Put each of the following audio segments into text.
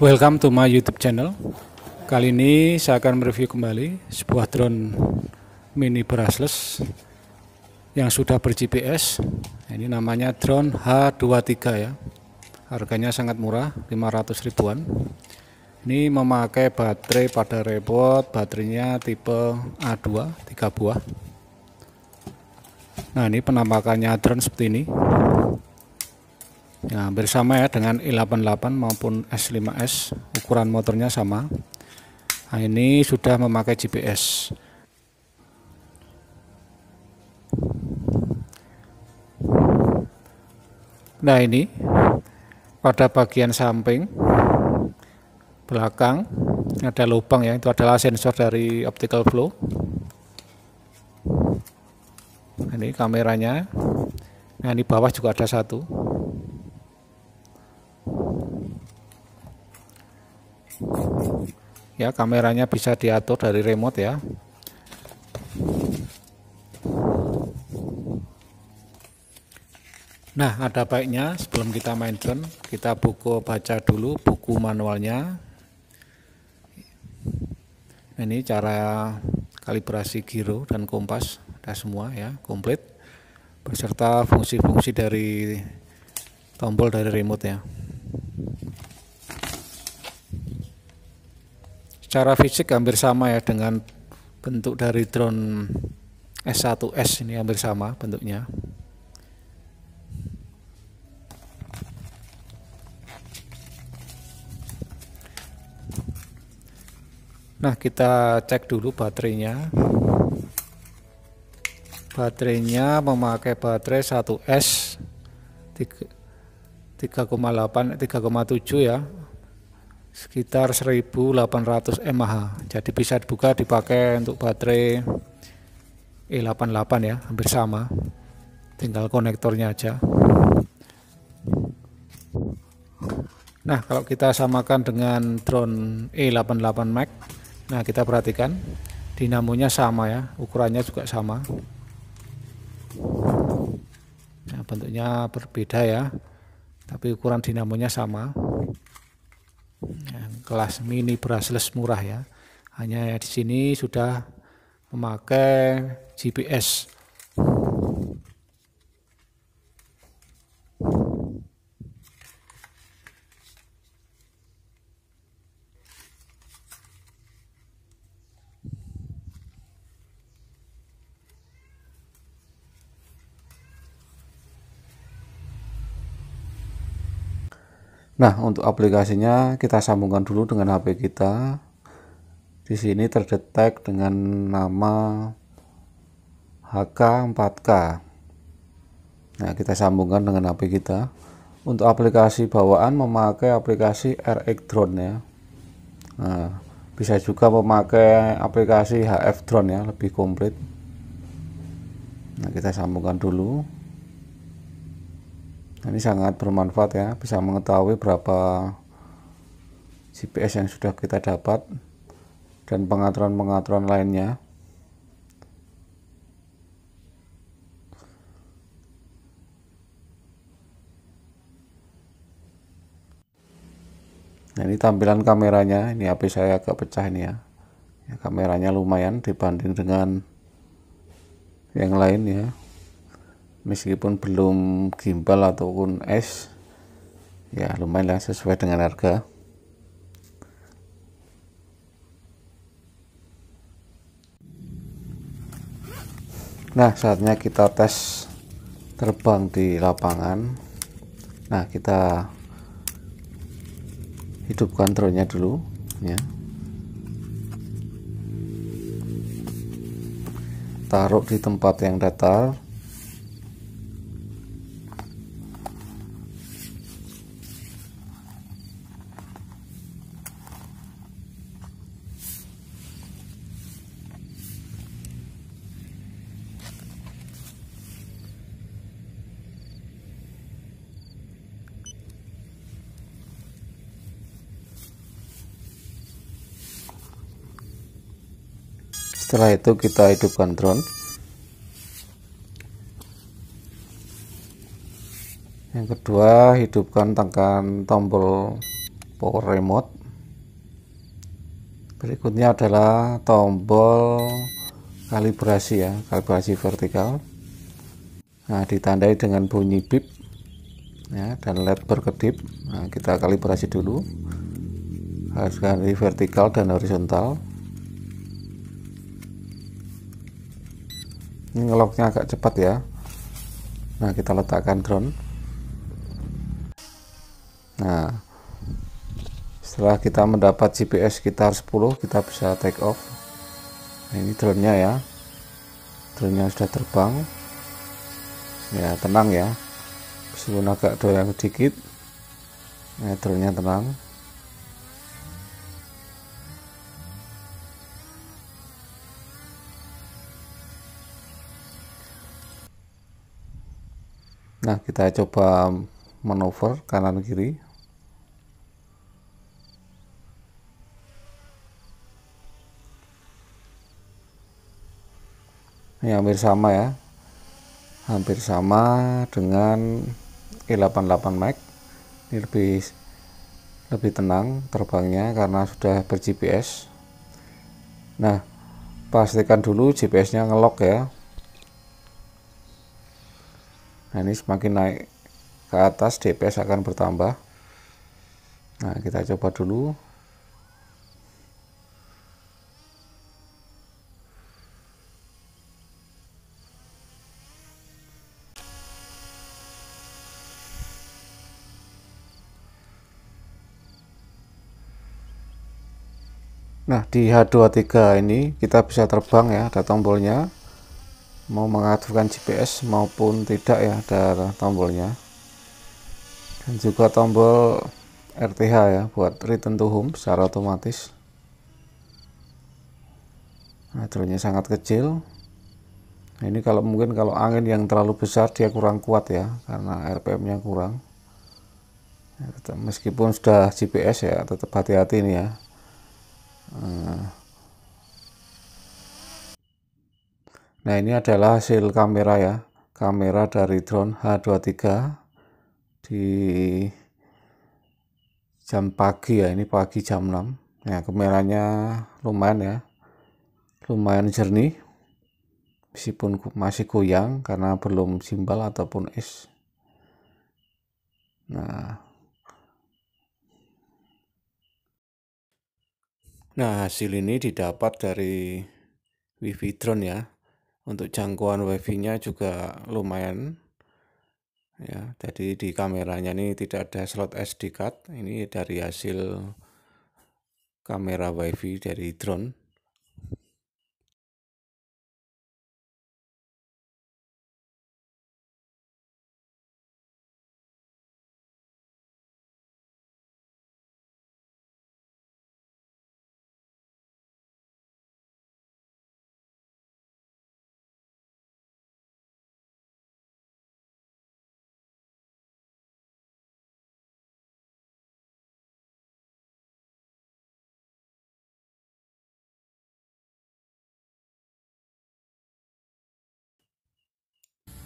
Welcome to my YouTube channel. Kali ini saya akan mereview kembali sebuah drone mini brushless yang sudah ber GPS. Ini namanya drone H23 ya. Harganya sangat murah, 500 ribuan. Ini memakai baterai pada repot, baterainya tipe A2, 3 buah. Nah, ini penampakannya drone seperti ini. Nah ya, bersama ya dengan i88 maupun S5S ukuran motornya sama nah, ini sudah memakai GPS nah ini pada bagian samping belakang ada lubang ya itu adalah sensor dari optical flow nah, ini kameranya nah di bawah juga ada satu ya kameranya bisa diatur dari remote ya nah ada baiknya sebelum kita main drone kita buku baca dulu buku manualnya ini cara kalibrasi giro dan kompas sudah semua ya komplit beserta fungsi-fungsi dari tombol dari remote ya secara fisik hampir sama ya dengan bentuk dari drone S1S ini hampir sama bentuknya Nah, kita cek dulu baterainya. Baterainya memakai baterai 1S 3,8 3,7 ya sekitar 1800 mAh jadi bisa dibuka dipakai untuk baterai E88 ya hampir sama tinggal konektornya aja nah kalau kita samakan dengan drone E88 Max nah kita perhatikan dinamonya sama ya ukurannya juga sama nah, bentuknya berbeda ya tapi ukuran dinamonya sama Kan, kelas mini brushless murah ya hanya di sini sudah memakai GPS Nah, untuk aplikasinya kita sambungkan dulu dengan HP kita. Di sini terdetek dengan nama HK4K. Nah, kita sambungkan dengan HP kita. Untuk aplikasi bawaan memakai aplikasi RX Drone ya. Nah, bisa juga memakai aplikasi HF Drone ya, lebih komplit. Nah, kita sambungkan dulu ini sangat bermanfaat ya bisa mengetahui berapa GPS yang sudah kita dapat dan pengaturan-pengaturan lainnya nah ini tampilan kameranya ini HP saya agak pecah ini ya, ya kameranya lumayan dibanding dengan yang lain ya meskipun belum gimbal ataupun es ya lumayan lah sesuai dengan harga nah saatnya kita tes terbang di lapangan nah kita hidupkan drone dulu ya taruh di tempat yang datar setelah itu kita hidupkan drone yang kedua hidupkan tekan tombol power remote berikutnya adalah tombol kalibrasi ya kalibrasi vertikal nah ditandai dengan bunyi bip ya dan led berkedip nah, kita kalibrasi dulu harus vertikal dan horizontal ini ngeloknya agak cepat ya nah kita letakkan ground nah setelah kita mendapat GPS sekitar 10 kita bisa take off nah, ini drone-nya ya drone-nya sudah terbang ya tenang ya meskipun agak doang sedikit ya drone-nya tenang Nah, kita coba manuver kanan kiri. Ini ya, hampir sama ya. Hampir sama dengan E88 Max. Ini lebih lebih tenang terbangnya karena sudah ber GPS. Nah, pastikan dulu GPS-nya ngelok ya nah ini semakin naik ke atas DPS akan bertambah nah kita coba dulu Nah, di H23 ini kita bisa terbang ya, ada tombolnya mau mengaktifkan GPS maupun tidak ya ada tombolnya dan juga tombol RTH ya buat return to home secara otomatis nah drone sangat kecil nah, ini kalau mungkin kalau angin yang terlalu besar dia kurang kuat ya karena RPM nya kurang nah, meskipun sudah GPS ya tetap hati-hati nih ya eh, Nah ini adalah hasil kamera ya, kamera dari drone H23 di jam pagi ya, ini pagi jam 6. Nah kameranya lumayan ya, lumayan jernih, meskipun masih goyang karena belum simbal ataupun es. Nah, Nah, hasil ini didapat dari wifi drone ya untuk jangkauan wifi-nya juga lumayan ya jadi di kameranya ini tidak ada slot SD card ini dari hasil kamera wifi dari drone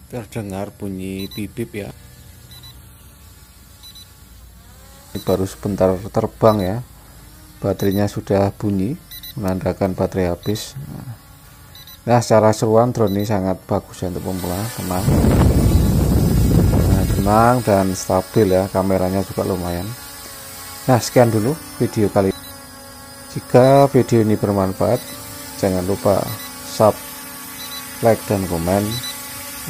terdengar bunyi bibip ya ini baru sebentar terbang ya baterainya sudah bunyi menandakan baterai habis nah secara seruan drone ini sangat bagus ya untuk pemula tenang nah, tenang dan stabil ya kameranya juga lumayan nah sekian dulu video kali ini jika video ini bermanfaat jangan lupa subscribe like dan komen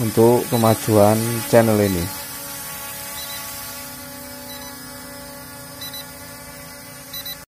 untuk kemajuan channel ini